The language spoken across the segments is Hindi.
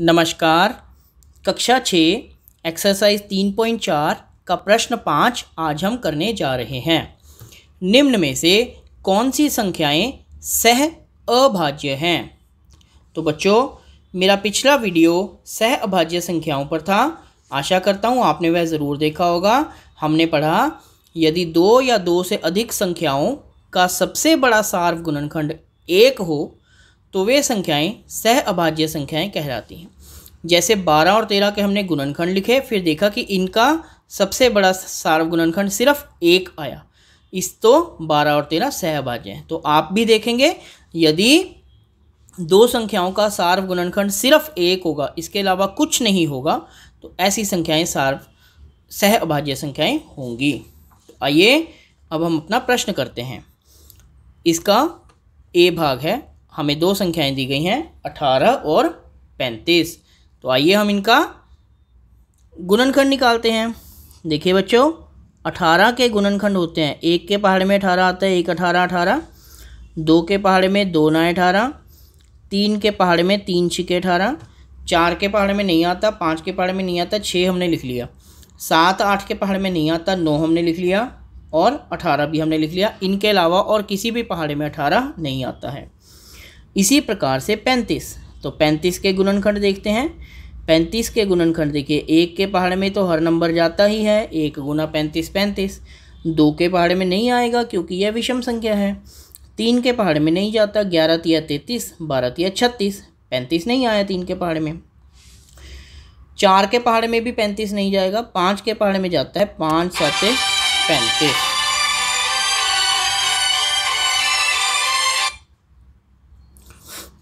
नमस्कार कक्षा छः एक्सरसाइज तीन पॉइंट चार का प्रश्न पाँच आज हम करने जा रहे हैं निम्न में से कौन सी संख्याएं सह अभाज्य हैं तो बच्चों मेरा पिछला वीडियो सह अभाज्य संख्याओं पर था आशा करता हूँ आपने वह ज़रूर देखा होगा हमने पढ़ा यदि दो या दो से अधिक संख्याओं का सबसे बड़ा सार्व गुणनखंड एक हो तो वे संख्याएं सह अभाज्य संख्याएं कहलाती हैं जैसे 12 और 13 के हमने गुणनखंड लिखे फिर देखा कि इनका सबसे बड़ा सार्वगुणनखंड सिर्फ एक आया इस तो 12 और 13 सह अभाज्य हैं तो आप भी देखेंगे यदि दो संख्याओं का सार्व गुणनखंड सिर्फ एक होगा इसके अलावा कुछ नहीं होगा तो ऐसी संख्याएँ सार्व सह अभाज्य संख्याएँ होंगी तो आइए अब हम अपना प्रश्न करते हैं इसका ए भाग है हमें दो संख्याएं दी गई हैं अठारह और पैंतीस तो आइए हम इनका गुणनखंड निकालते हैं देखिए बच्चों अठारह के गुणनखंड होते हैं एक के पहाड़ में अठारह आता है एक अठारह अठारह दो के पहाड़ में दो नए अठारह तीन के पहाड़ में तीन छिके अठारह चार के पहाड़ में नहीं आता पाँच के पहाड़ में नहीं आता छः हमने लिख लिया सात आठ के पहाड़ में नहीं आता नौ हमने लिख लिया और अठारह भी हमने लिख लिया इनके अलावा और किसी भी पहाड़ में अठारह नहीं आता है इसी प्रकार से पैंतीस तो पैंतीस के गुणनखंड देखते हैं पैंतीस के गुणनखंड देखिए एक के पहाड़ में तो हर नंबर जाता ही है एक गुना पैंतीस पैंतीस दो के पहाड़ में नहीं आएगा क्योंकि यह विषम संख्या है तीन के पहाड़ में नहीं जाता ग्यारह तिया तैंतीस बारह तिया छत्तीस पैंतीस नहीं आया तीन के पहाड़ में चार के पहाड़ में भी पैंतीस नहीं जाएगा पाँच के पहाड़ में जाता है पाँच सात पैंतीस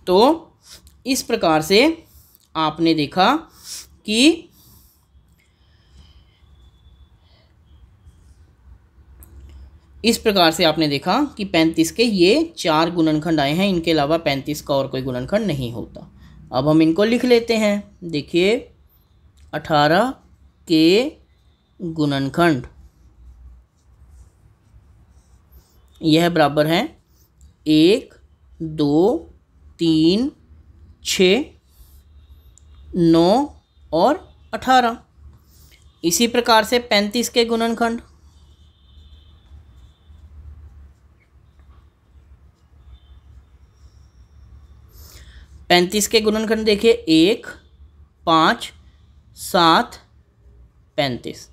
तो इस प्रकार से आपने देखा कि इस प्रकार से आपने देखा कि पैंतीस के ये चार गुणनखंड आए हैं इनके अलावा पैंतीस का और कोई गुणनखंड नहीं होता अब हम इनको लिख लेते हैं देखिए अठारह के गुणनखंड यह बराबर है एक दो तीन छ नौ और अठारह इसी प्रकार से पैंतीस के गुणनखंड पैंतीस के गुणनखंड देखिए एक पाँच सात पैंतीस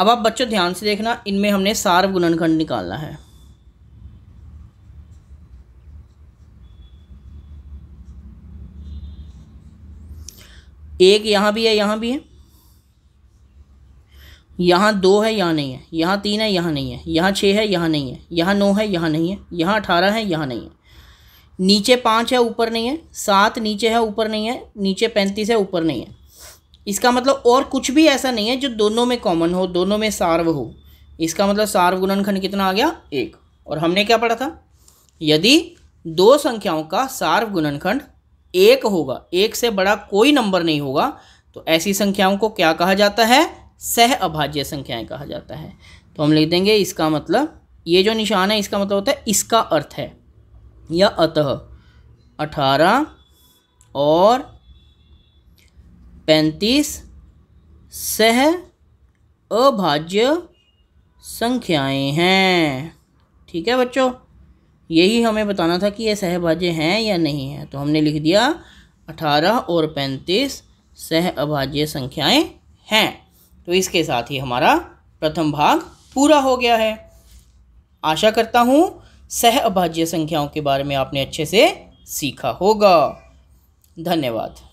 अब आप बच्चों ध्यान से देखना इनमें हमने सार्व गुणनखंड निकालना है एक यहाँ भी है यहाँ भी है यहाँ दो है यहाँ नहीं है यहाँ तीन है यहाँ नहीं है यहाँ छः है यहाँ नहीं है यहाँ नौ है यहाँ नहीं है यहाँ अठारह है यहाँ नहीं है नीचे पाँच है ऊपर नहीं है सात नीचे है ऊपर नहीं है नीचे पैंतीस है ऊपर नहीं है इसका मतलब और कुछ भी ऐसा नहीं है जो दोनों में कॉमन हो दोनों में सार्व हो इसका मतलब सार्व गुणनखंड कितना आ गया एक और हमने क्या पढ़ा था यदि दो संख्याओं का सार्व गुणनखंड एक होगा एक से बड़ा कोई नंबर नहीं होगा तो ऐसी संख्याओं को क्या कहा जाता है सह अभाज्य संख्याएं कहा जाता है तो हम लिख देंगे इसका मतलब ये जो निशान है इसका मतलब होता है इसका अर्थ है या अतः अठारह और पैंतीस सह अभाज्य संख्याएं हैं ठीक है बच्चों यही हमें बताना था कि ये सहभाज्य हैं या नहीं हैं तो हमने लिख दिया अठारह और पैंतीस सह अभाज्य संख्याएँ हैं तो इसके साथ ही हमारा प्रथम भाग पूरा हो गया है आशा करता हूँ सह अभाज्य संख्याओं के बारे में आपने अच्छे से सीखा होगा धन्यवाद